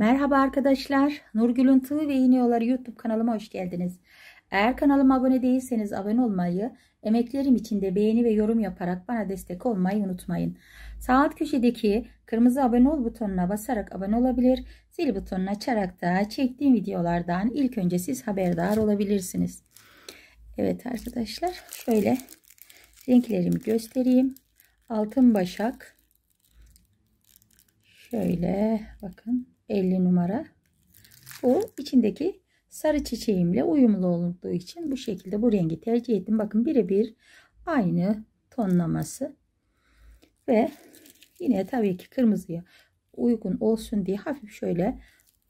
Merhaba arkadaşlar. Nurgül'ün Tığı ve Yolları YouTube kanalıma hoş geldiniz. Eğer kanalıma abone değilseniz abone olmayı, emeklerim için de beğeni ve yorum yaparak bana destek olmayı unutmayın. Sağ alt köşedeki kırmızı abone ol butonuna basarak abone olabilir, zil butonunu açarak da çektiğim videolardan ilk önce siz haberdar olabilirsiniz. Evet arkadaşlar şöyle renklerimi göstereyim. Altın başak. Şöyle bakın 50 numara. Bu içindeki sarı çiçeğimle uyumlu olduğu için bu şekilde bu rengi tercih ettim. Bakın birebir aynı tonlaması. Ve yine tabii ki kırmızıya uygun olsun diye hafif şöyle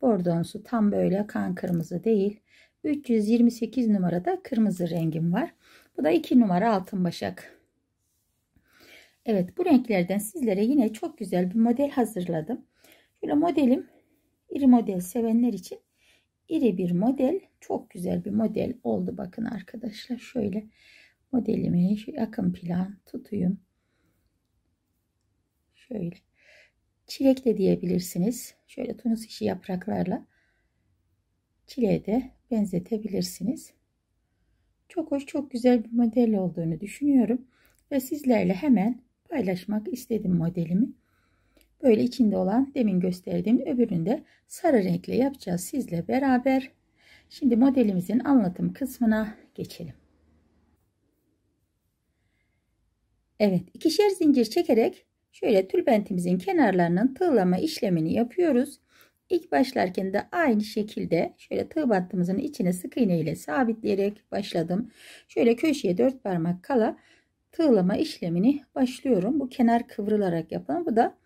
bordonsu tam böyle kan kırmızı değil. 328 numarada kırmızı rengim var. Bu da 2 numara altın başak. Evet bu renklerden sizlere yine çok güzel bir model hazırladım. Şöyle modelim İri model sevenler için iri bir model. Çok güzel bir model oldu. Bakın arkadaşlar şöyle modelimi şu yakın plan tutayım. Şöyle. Çilek de diyebilirsiniz. Şöyle tunus işi yapraklarla çileğe de benzetebilirsiniz. Çok hoş, çok güzel bir model olduğunu düşünüyorum ve sizlerle hemen paylaşmak istedim modelimi. Böyle içinde olan demin gösterdiğim öbürünü de sarı renkle yapacağız sizle beraber. Şimdi modelimizin anlatım kısmına geçelim. Evet ikişer zincir çekerek şöyle tülbentimizin kenarlarının tığlama işlemini yapıyoruz. İlk başlarken de aynı şekilde şöyle tığ battımızın içine sık iğne ile sabitleyerek başladım. Şöyle köşeye dört parmak kala tığlama işlemini başlıyorum. Bu kenar kıvrılarak yapılan bu da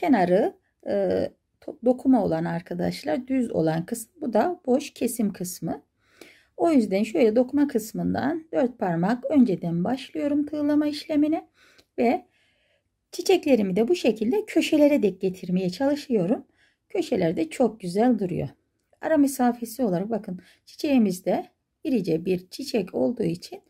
Kenarı e, dokuma olan arkadaşlar düz olan kısım. Bu da boş kesim kısmı. O yüzden şöyle dokuma kısmından dört parmak önceden başlıyorum tığlama işlemine ve çiçeklerimi de bu şekilde köşelere dek getirmeye çalışıyorum. Köşelerde çok güzel duruyor. Ara mesafesi olarak bakın çiçeğimizde irice bir çiçek olduğu için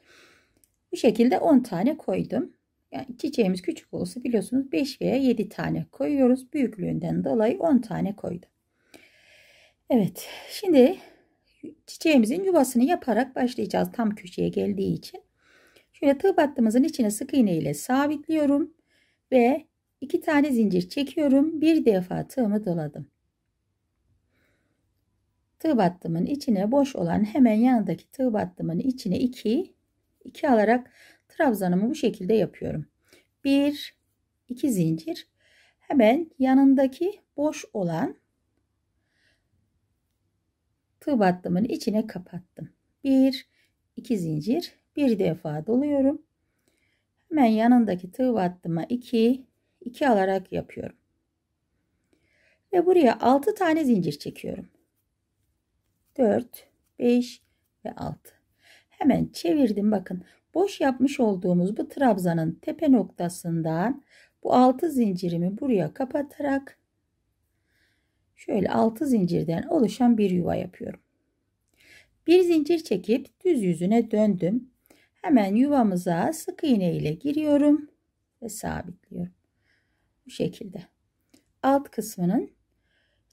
bu şekilde 10 tane koydum yani çiçeğimiz küçük olsa biliyorsunuz 5 veya 7 tane koyuyoruz. Büyüklüğünden dolayı 10 tane koydu. Evet şimdi çiçeğimizin yuvasını yaparak başlayacağız tam köşeye geldiği için. Şöyle tığ battığımızın içine sık iğne ile sabitliyorum ve iki tane zincir çekiyorum. Bir defa tığımı doladım. Tığ battımın içine boş olan hemen yanındaki tığ battımın içine 2 2 alarak trabzanımı bu şekilde yapıyorum. 1 2 zincir hemen yanındaki boş olan tığ battımın içine kapattım. 1 2 zincir bir defa doluyorum. Hemen yanındaki tığ battıma 2 2 alarak yapıyorum. Ve buraya 6 tane zincir çekiyorum. 4 5 ve 6. Hemen çevirdim bakın. Boş yapmış olduğumuz bu trabzanın tepe noktasından bu 6 zincirimi buraya kapatarak şöyle 6 zincirden oluşan bir yuva yapıyorum. Bir zincir çekip düz yüzüne döndüm. Hemen yuvamıza sık iğne ile giriyorum ve sabitliyorum. Bu şekilde. Alt kısmının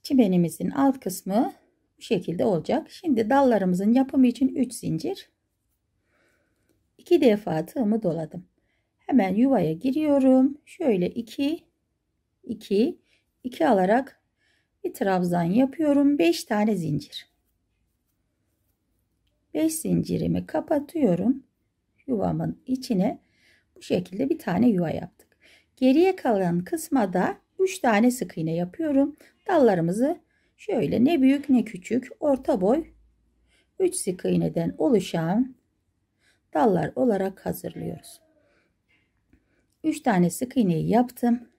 çimenimizin alt kısmı bu şekilde olacak. Şimdi dallarımızın yapımı için 3 zincir İki defa tığımı doladım. Hemen yuvaya giriyorum. Şöyle 2 2 2 alarak bir trabzan yapıyorum. 5 tane zincir. 5 zincirimi kapatıyorum. Yuvamın içine bu şekilde bir tane yuva yaptık. Geriye kalan kısma da 3 tane sık iğne yapıyorum. Dallarımızı şöyle ne büyük ne küçük orta boy 3 sık iğneden oluşan dallar olarak hazırlıyoruz. 3 tane sık iğneyi yaptım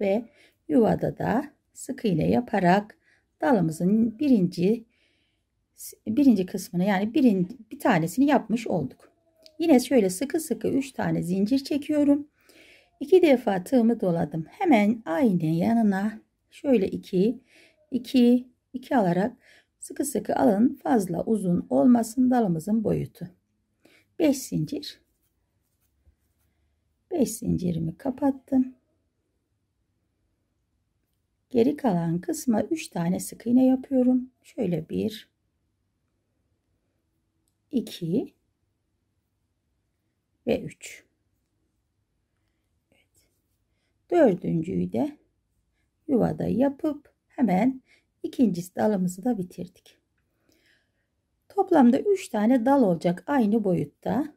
ve yuvada da sık iğne yaparak dalımızın birinci birinci kısmını yani birinci, bir tanesini yapmış olduk. Yine şöyle sıkı sıkı 3 tane zincir çekiyorum. 2 defa tığımı doladım. Hemen aynı yanına şöyle 2 2 2 alarak sıkı sıkı alın. Fazla uzun olmasın dalımızın boyutu. 5 zincir 5 zincirimi kapattım geri kalan kısma 3 tane sık iğne yapıyorum şöyle 1 2 ve 3 evet. dördüncüyü de yuvada yapıp hemen ikinci dalımızı da bitirdik Toplamda 3 tane dal olacak aynı boyutta.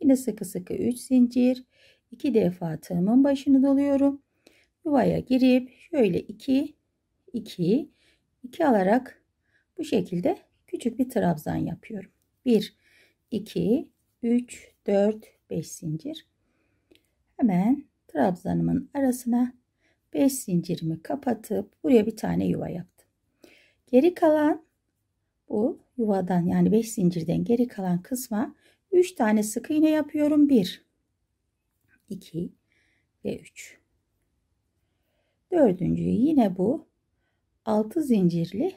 Yine sıkı sıkı 3 zincir. 2 defa tığımın başını doluyorum. Yuvaya girip şöyle 2 2 2 alarak bu şekilde küçük bir trabzan yapıyorum. 1 2 3 4 5 zincir. Hemen trabzanımın arasına 5 zincirimi kapatıp buraya bir tane yuva yaptım. Geri kalan bu yuvadan yani 5 zincirden geri kalan kısma 3 tane sık iğne yapıyorum. 1 2 ve 3. Dördüncüyü yine bu 6 zincirli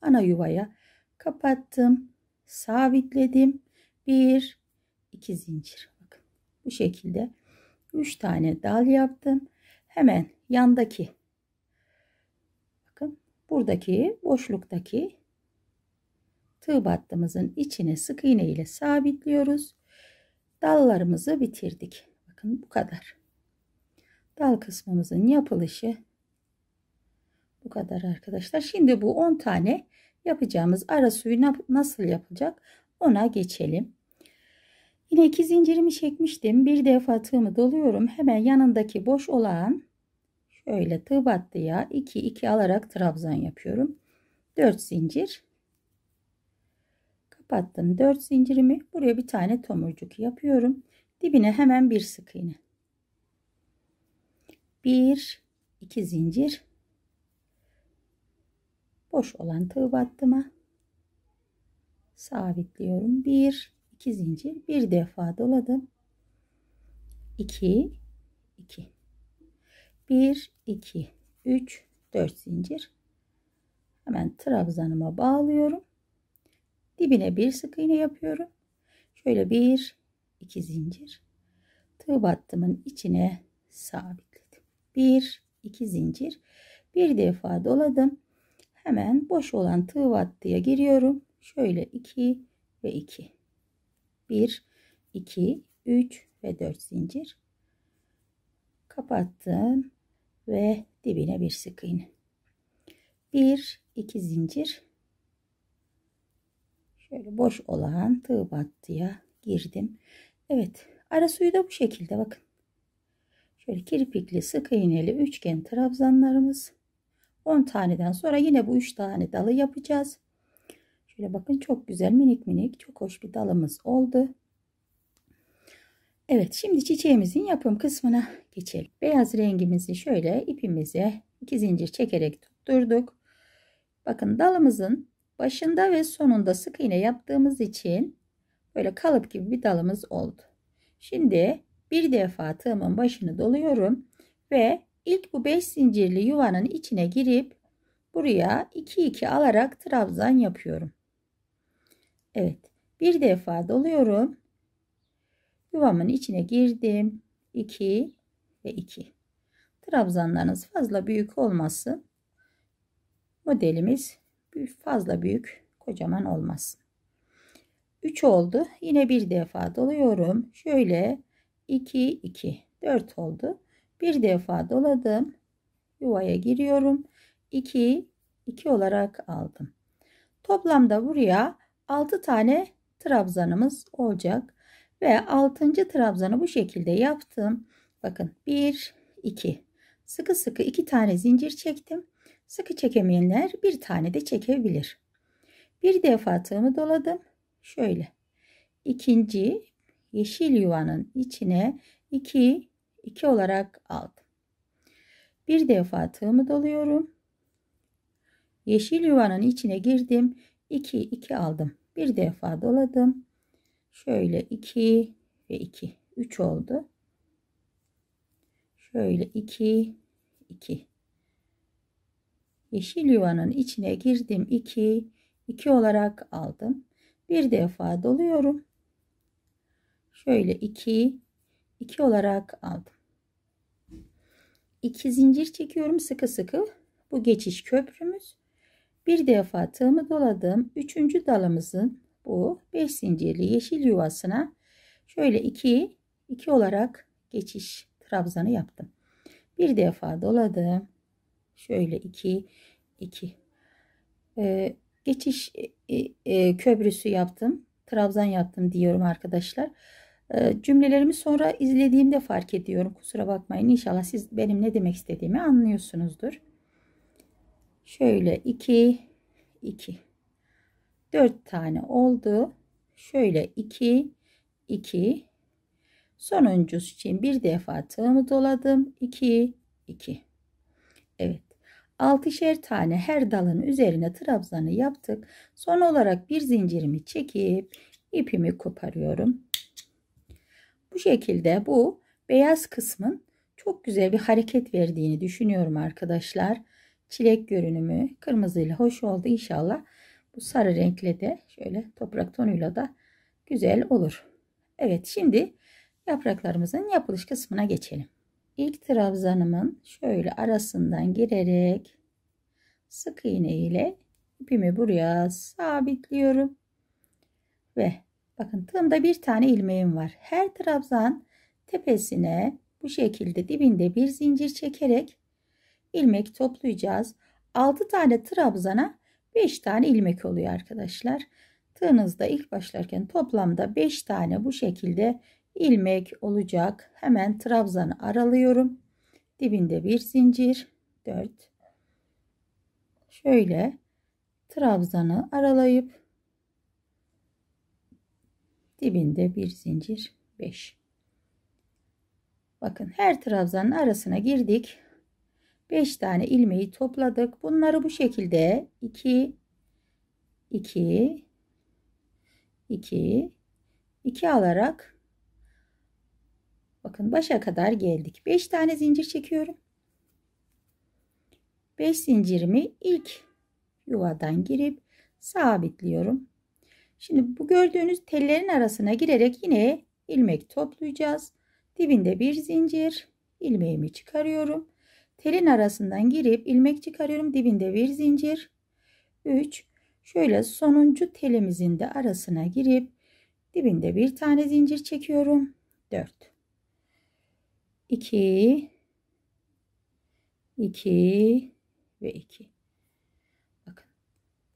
ana yuvaya kapattım. Sabitledim. 1 2 zincir. Bakın bu şekilde 3 tane dal yaptım. Hemen yandaki bakın buradaki boşluktaki tığ battımızın içine sık iğne ile sabitliyoruz. Dallarımızı bitirdik. Bakın bu kadar. Dal kısmımızın yapılışı bu kadar arkadaşlar. Şimdi bu 10 tane yapacağımız ara suyu nasıl yapılacak ona geçelim. Yine iki zincirimi çekmiştim. Bir defa tığımı doluyorum. Hemen yanındaki boş olan şöyle tığ battıya 2 2 alarak trabzan yapıyorum. 4 zincir kapattım 4 zincirimi buraya bir tane tomurcuk yapıyorum dibine hemen bir sık iğne 1 2 zincir boş olan tığı battıma sabitliyorum 1 2 zincir bir defa doladım 2 2 1 2 3 4 zincir hemen trabzanıma bağlıyorum Dibine bir sık iğne yapıyorum. Şöyle bir, iki zincir. Tığ battımın içine sabitledim. Bir, iki zincir. Bir defa doladım. Hemen boş olan tığ battıya giriyorum. Şöyle iki ve iki. Bir, iki, üç ve dört zincir. Kapattım ve dibine bir sık iğne. Bir, iki zincir Şöyle boş olan tığ battıya girdim. Evet ara suyu da bu şekilde bakın. Şöyle kirpikli sık iğneli üçgen trabzanlarımız. 10 taneden sonra yine bu 3 tane dalı yapacağız. Şöyle bakın çok güzel minik minik çok hoş bir dalımız oldu. Evet şimdi çiçeğimizin yapım kısmına geçelim. Beyaz rengimizi şöyle ipimize iki zincir çekerek tutturduk. Bakın dalımızın Başında ve sonunda sık iğne yaptığımız için böyle kalıp gibi bir dalımız oldu. Şimdi bir defa tığımın başını doluyorum ve ilk bu 5 zincirli yuvanın içine girip buraya 2 2 alarak trabzan yapıyorum. Evet bir defa doluyorum. Yuvamın içine girdim. 2 ve 2. Trabzanlarınız fazla büyük olmasın. Modelimiz fazla büyük kocaman olmasın. 3 oldu. Yine bir defa doluyorum. Şöyle 2 2 4 oldu. Bir defa doladım. Yuvaya giriyorum. 2 2 olarak aldım. Toplamda buraya 6 tane trabzanımız olacak. Ve 6. trabzanı bu şekilde yaptım. Bakın 1 2 sıkı sıkı 2 tane zincir çektim. Sıkı çekemeyenler bir tane de çekebilir. Bir defa tığımı doladım. Şöyle. İkinci yeşil yuvanın içine 2 2 olarak aldım. Bir defa tığımı doluyorum. Yeşil yuvanın içine girdim. 2 2 aldım. Bir defa doladım. Şöyle 2 ve 2 3 oldu. Şöyle 2 2 yeşil yuvanın içine girdim 2 2 olarak aldım bir defa doluyorum şöyle 2 2 olarak aldım 2 zincir çekiyorum sıkı sıkı bu geçiş köprümüz bir defa tığımı doladım üçüncü dalımızın bu 5 zincirli yeşil yuvasına şöyle 2 2 olarak geçiş trabzanı yaptım bir defa doladım Şöyle 2 2 ee, geçiş e, e, e, köprüsü yaptım. Trabzan yaptım diyorum arkadaşlar. Ee, cümlelerimi sonra izlediğimde fark ediyorum. Kusura bakmayın. İnşallah siz benim ne demek istediğimi anlıyorsunuzdur. Şöyle 2 2 4 tane oldu. Şöyle 2 2 Sonuncusu için bir defa tığımı doladım. 2 2 Evet. Altışer tane her dalın üzerine trabzanı yaptık. Son olarak bir zincirimi çekip ipimi koparıyorum. Bu şekilde bu beyaz kısmın çok güzel bir hareket verdiğini düşünüyorum arkadaşlar. Çilek görünümü kırmızıyla hoş oldu inşallah. Bu sarı renkle de şöyle toprak tonuyla da güzel olur. Evet şimdi yapraklarımızın yapılış kısmına geçelim ilk trabzanımın şöyle arasından girerek sık iğne ile ipimi buraya sabitliyorum. Ve bakın tığımda bir tane ilmeğim var. Her trabzan tepesine bu şekilde dibinde bir zincir çekerek ilmek toplayacağız. 6 tane trabzana 5 tane ilmek oluyor arkadaşlar. Tığınızda ilk başlarken toplamda 5 tane bu şekilde ilmek olacak. Hemen trabzanı aralıyorum. Dibinde bir zincir. 4. Şöyle trabzanı aralayıp dibinde bir zincir 5. Bakın her trabzanın arasına girdik. 5 tane ilmeği topladık. Bunları bu şekilde 2 2 2 2 alarak bakın başa kadar geldik. 5 tane zincir çekiyorum. 5 zincirimi ilk yuvadan girip sabitliyorum. Şimdi bu gördüğünüz tellerin arasına girerek yine ilmek toplayacağız. Dibinde bir zincir ilmeğimi çıkarıyorum. Telin arasından girip ilmek çıkarıyorum. Dibinde bir zincir. 3 şöyle sonuncu telimizin de arasına girip dibinde bir tane zincir çekiyorum. 4 2 2 ve 2 bakın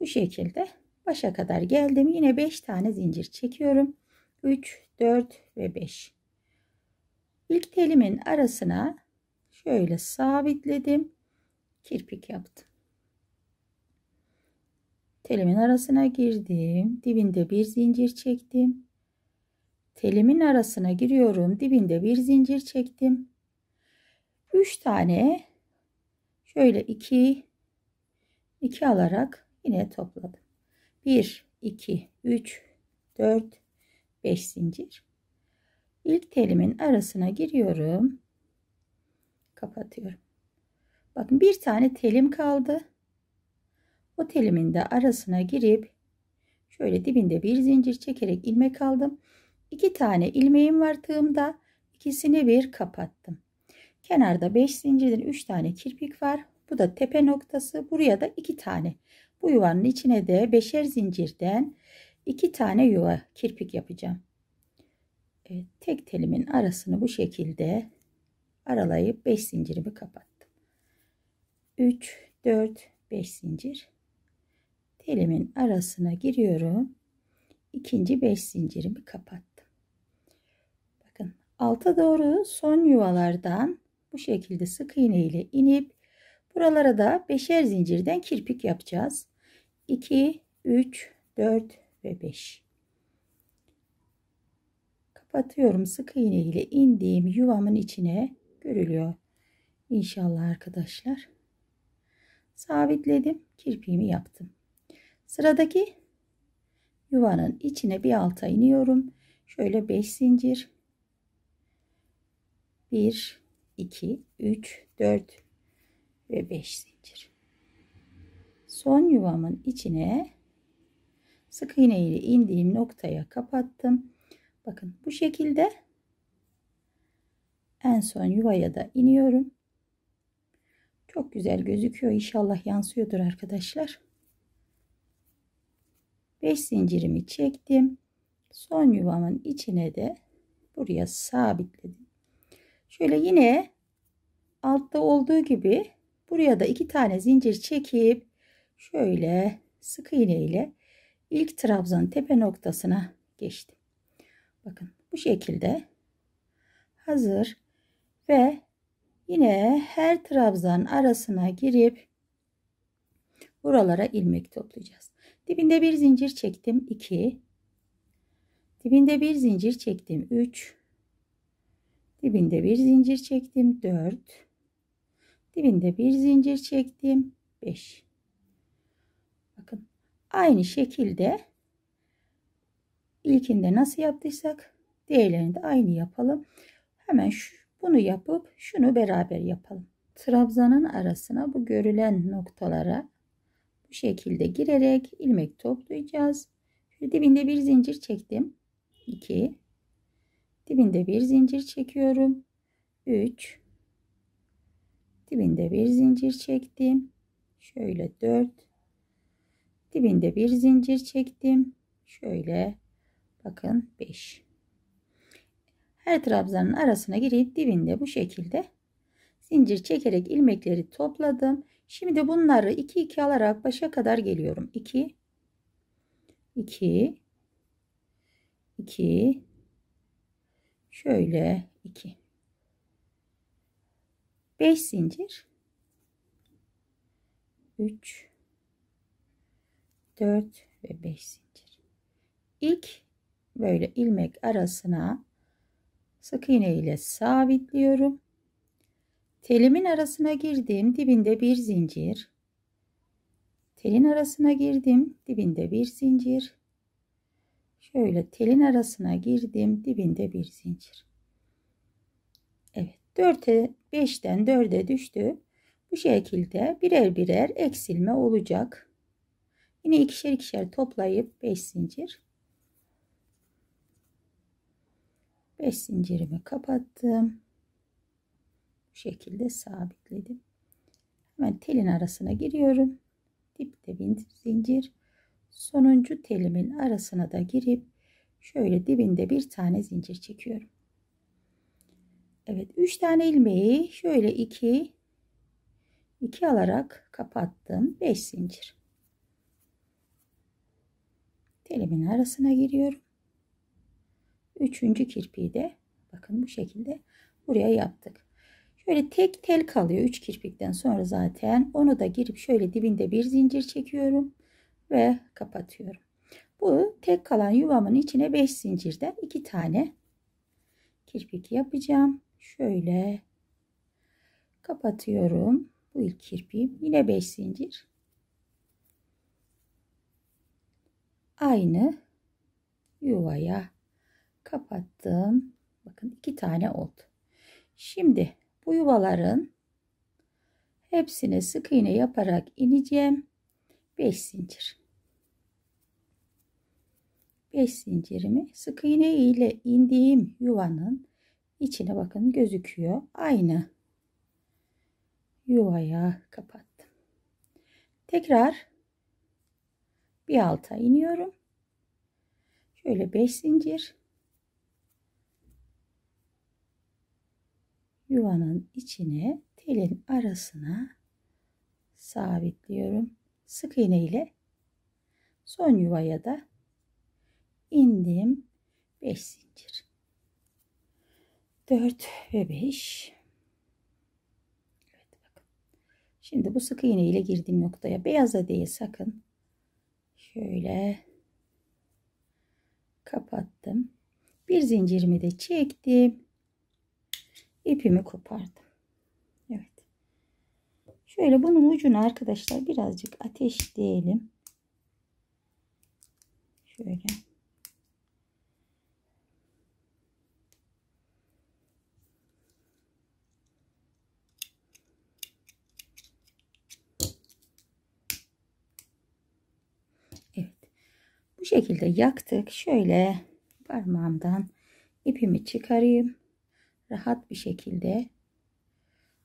bu şekilde başa kadar geldim yine 5 tane zincir çekiyorum 3 4 ve 5 ilk telimin arasına şöyle sabitledim kirpik yaptım telimin arasına girdim dibinde bir zincir çektim telimin arasına giriyorum dibinde bir zincir çektim 3 tane şöyle 2 2 alarak yine topladım 1 2 3 4 5 zincir ilk telimin arasına giriyorum kapatıyorum bakın bir tane telim kaldı o telimin de arasına girip şöyle dibinde bir zincir çekerek ilmek aldım 2 tane ilmeğim var tığımda. İkisini bir kapattım. Kenarda 5 zincirin 3 tane kirpik var. Bu da tepe noktası. Buraya da 2 tane. Bu yuvanın içine de 5'er zincirden 2 tane yuva kirpik yapacağım. Evet, tek telimin arasını bu şekilde aralayıp 5 zincirimi kapattım. 3, 4, 5 zincir. Telimin arasına giriyorum. İkinci 5 zincirimi kapattım alta doğru son yuvalardan bu şekilde sık iğne ile inip buralara da beşer zincirden kirpik yapacağız. 2, 3, 4 ve 5. Kapatıyorum sık iğne ile indiğim yuvamın içine görülüyor. İnşallah arkadaşlar. Sabitledim. Kirpiğimi yaptım. Sıradaki yuvanın içine bir alta iniyorum. Şöyle 5 zincir 1 2 3 4 ve 5 zincir son yuvamın içine sık iğne ile indiğim noktaya kapattım bakın bu şekilde en son yuvaya da iniyorum çok güzel gözüküyor inşallah yansıyordur arkadaşlar 5 zincirimi çektim son yuvamın içine de buraya sabitledim Şöyle yine altta olduğu gibi buraya da iki tane zincir çekip şöyle sık iğne ile ilk trabzanın tepe noktasına geçtim. Bakın bu şekilde hazır ve yine her trabzan arasına girip buralara ilmek toplayacağız. Dibinde bir zincir çektim 2. Dibinde bir zincir çektim 3. Dibinde bir zincir çektim. 4. Dibinde bir zincir çektim. 5. Bakın aynı şekilde ilkinde nasıl yaptıysak diğerlerini de aynı yapalım. Hemen şu, bunu yapıp şunu beraber yapalım. Trabzanın arasına bu görülen noktalara bu şekilde girerek ilmek toplayacağız. Dibinde bir zincir çektim. 2 dibinde bir zincir çekiyorum 3 dibinde bir zincir çektim şöyle 4 dibinde bir zincir çektim şöyle bakın 5 her trabzanın arasına girip dibinde bu şekilde zincir çekerek ilmekleri topladım şimdi bunları 2 2 alarak başa kadar geliyorum 2 2 2 şöyle 2 5 zincir 3 4 ve 5 zincir ilk böyle ilmek arasına sık iğne ile sabitliyorum telimin arasına girdim dibinde bir zincir telin arasına girdim dibinde bir zincir Şöyle telin arasına girdim. Dibinde bir zincir. Evet. 5'ten 4'e düştü. Bu şekilde birer birer eksilme olacak. Yine ikişer ikişer toplayıp 5 zincir. 5 zincirimi kapattım. Bu şekilde sabitledim. Hemen telin arasına giriyorum. Dipte bir zincir sonuncu telimin arasına da girip şöyle dibinde bir tane zincir çekiyorum. Evet 3 tane ilmeği şöyle 2 2 alarak kapattım. 5 zincir. Telimin arasına giriyorum. Üçüncü kirpiği de bakın bu şekilde buraya yaptık. Şöyle tek tel kalıyor 3 kirpikten sonra zaten. Onu da girip şöyle dibinde bir zincir çekiyorum ve kapatıyorum. Bu tek kalan yuvamın içine 5 zincirden 2 tane kirpik yapacağım. Şöyle kapatıyorum. Bu ilk kirpiğim. Yine 5 zincir. Aynı yuvaya kapattım. Bakın iki tane oldu. Şimdi bu yuvaların hepsine sık iğne yaparak ineceğim. 5 zincir. 5 zincirimi sık iğne ile indiğim yuvanın içine bakın gözüküyor. Aynı yuvaya kapattım. Tekrar bir alta iniyorum. Şöyle 5 zincir. Yuvanın içine telin arasına sabitliyorum. Sık iğne ile son yuvaya da indim 5 zincir 4 ve 5 evet, şimdi bu sık iğne ile girdiğim noktaya beyaza değil sakın şöyle kapattım bir zincirimi de çektim ipimi kopardım Evet şöyle bunun ucunu arkadaşlar birazcık ateşleyelim şöyle Bu şekilde yaktık. Şöyle parmağımdan ipimi çıkarayım. Rahat bir şekilde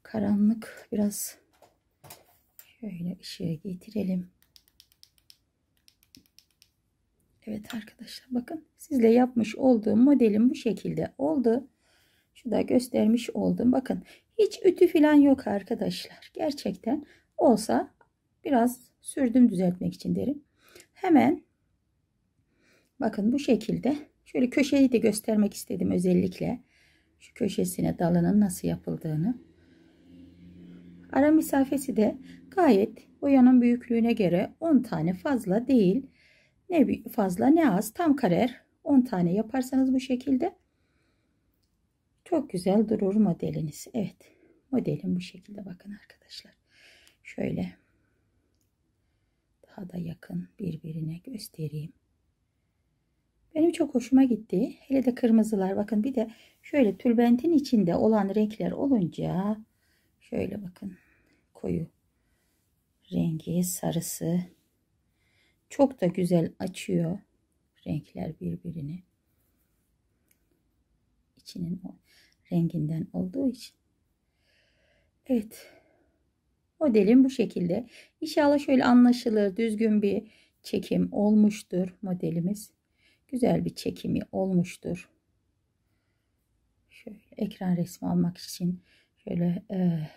karanlık biraz şöyle ışığı getirelim. Evet arkadaşlar bakın sizle yapmış olduğum modelim bu şekilde oldu. Şu da göstermiş oldum. Bakın hiç ütü falan yok arkadaşlar. Gerçekten olsa biraz sürdüm düzeltmek için derim. Hemen Bakın bu şekilde. Şöyle köşeyi de göstermek istedim özellikle. Şu köşesine dalının nasıl yapıldığını. Ara mesafesi de gayet boyanın büyüklüğüne göre 10 tane fazla değil. Ne fazla ne az tam karar 10 tane yaparsanız bu şekilde çok güzel durur modeliniz. Evet modelim bu şekilde bakın arkadaşlar. Şöyle daha da yakın birbirine göstereyim. Benim çok hoşuma gitti. Hele de kırmızılar. Bakın bir de şöyle tülbentin içinde olan renkler olunca şöyle bakın koyu rengi sarısı çok da güzel açıyor renkler birbirini. içinin o renginden olduğu için. Evet. Modelim bu şekilde. İnşallah şöyle anlaşılır, düzgün bir çekim olmuştur modelimiz güzel bir çekimi olmuştur. Şöyle ekran resmi almak için şöyle e,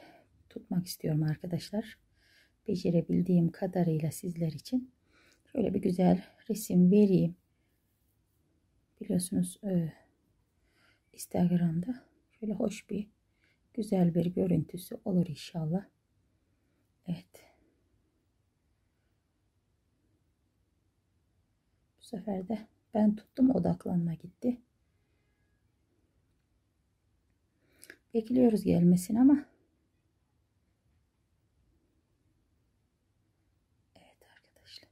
tutmak istiyorum arkadaşlar. Becerebildiğim kadarıyla sizler için şöyle bir güzel resim vereyim. Biliyorsunuz e, Instagram'da şöyle hoş bir güzel bir görüntüsü olur inşallah. Evet. Bu sefer de ben tuttum odaklanma gitti. Bekliyoruz gelmesin ama. Evet arkadaşlar.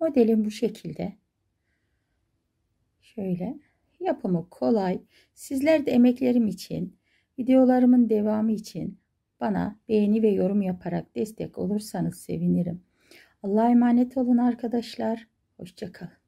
Modelim bu şekilde. Şöyle. Yapımı kolay. Sizler de emeklerim için, videolarımın devamı için bana beğeni ve yorum yaparak destek olursanız sevinirim. Allah'a emanet olun arkadaşlar. Hoşçakalın.